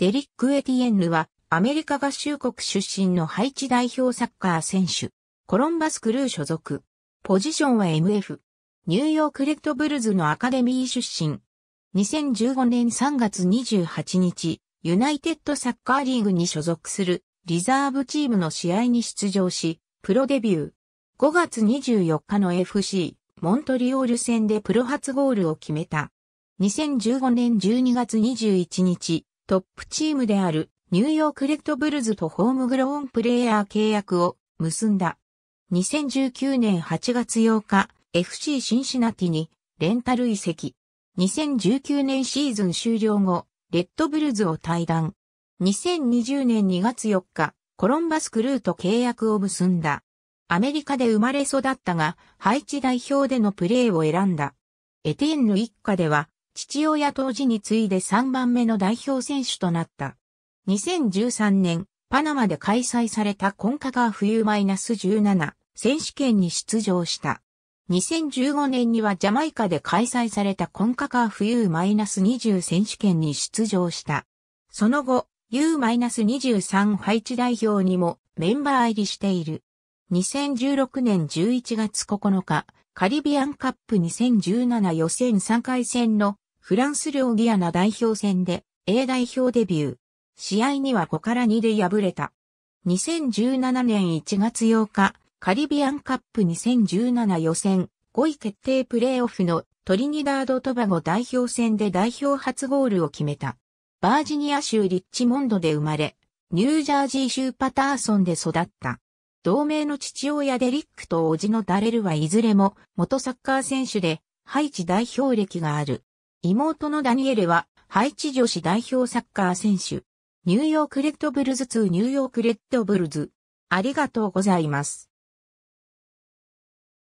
デリック・エティエンヌは、アメリカ合衆国出身のハイチ代表サッカー選手。コロンバスクルー所属。ポジションは MF。ニューヨークレッドブルズのアカデミー出身。2015年3月28日、ユナイテッドサッカーリーグに所属するリザーブチームの試合に出場し、プロデビュー。5月24日の FC、モントリオール戦でプロ初ゴールを決めた。2015年12月21日、トップチームであるニューヨークレッドブルズとホームグローンプレイヤー契約を結んだ。2019年8月8日、FC シンシナティにレンタル移籍。2019年シーズン終了後、レッドブルズを退団。2020年2月4日、コロンバスクルーと契約を結んだ。アメリカで生まれ育ったが、ハイチ代表でのプレーを選んだ。エティンの一家では、父親当時に次いで3番目の代表選手となった。2013年、パナマで開催されたコンカカー冬 -17 選手権に出場した。2015年にはジャマイカで開催されたコンカカー冬 -20 選手権に出場した。その後、U-23 配置代表にもメンバー入りしている。2016年11月9日、カリビアンカップ2017予選3回戦のフランス領ギアナ代表戦で A 代表デビュー。試合には5から2で敗れた。2017年1月8日、カリビアンカップ2017予選5位決定プレーオフのトリニダード・トバゴ代表戦で代表初ゴールを決めた。バージニア州リッチモンドで生まれ、ニュージャージー州パターソンで育った。同盟の父親デリックと叔父のダレルはいずれも元サッカー選手で、ハイチ代表歴がある。妹のダニエルは、ハイチ女子代表サッカー選手。ニューヨークレッドブルズ2ニューヨークレッドブルズ。ありがとうございます。